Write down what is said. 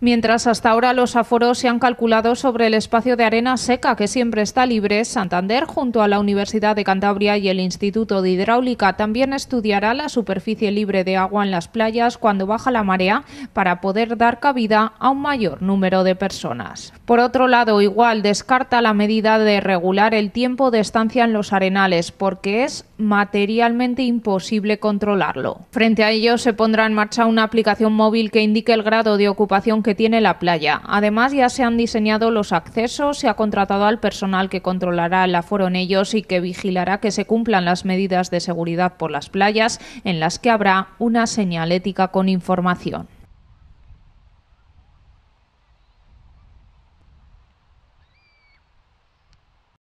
Mientras hasta ahora los aforos se han calculado sobre el espacio de arena seca que siempre está libre, Santander, junto a la Universidad de Cantabria y el Instituto de Hidráulica, también estudiará la superficie libre de agua en las playas cuando baja la marea para poder dar cabida a un mayor número de personas. Por otro lado, igual descarta la medida de regular el tiempo de estancia en los arenales porque es materialmente imposible controlarlo. Frente a ello se pondrá en marcha una aplicación móvil que indique el grado de ocupación que tiene la playa. Además ya se han diseñado los accesos, se ha contratado al personal que controlará el aforo en ellos y que vigilará que se cumplan las medidas de seguridad por las playas en las que habrá una señalética con información.